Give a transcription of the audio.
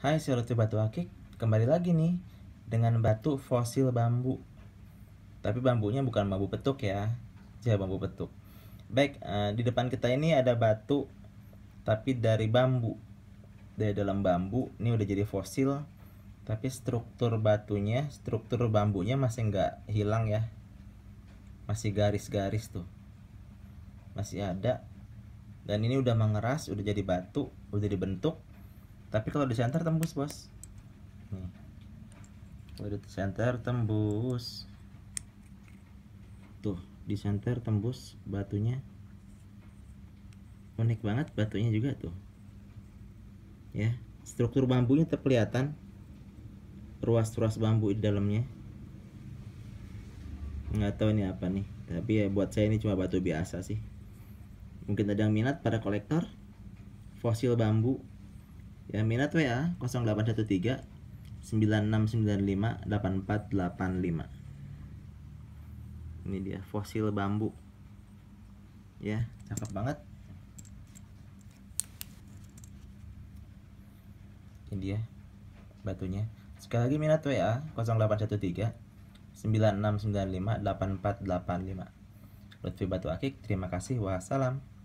Hai Siroti Batu Akik, kembali lagi nih dengan batu fosil bambu. Tapi bambunya bukan bambu petuk ya, ya bambu petuk. Baik, uh, di depan kita ini ada batu tapi dari bambu. Dari dalam bambu, ini udah jadi fosil tapi struktur batunya, struktur bambunya masih nggak hilang ya. Masih garis-garis tuh. Masih ada. Dan ini udah mengeras, udah jadi batu, udah dibentuk tapi kalau di center tembus bos nih kalau di center tembus tuh di center tembus batunya unik banget batunya juga tuh ya struktur bambunya terlihatan, ruas-ruas bambu di dalamnya nggak tahu ini apa nih tapi ya buat saya ini cuma batu biasa sih mungkin ada yang minat pada kolektor fosil bambu Ya minat WA 0813 9695 8485. Ini dia fosil bambu. Ya, cakep banget. Ini dia batunya. Sekali lagi minat WA 0813 9695 8485. Lutfi Batu Akik, terima kasih. Wassalam.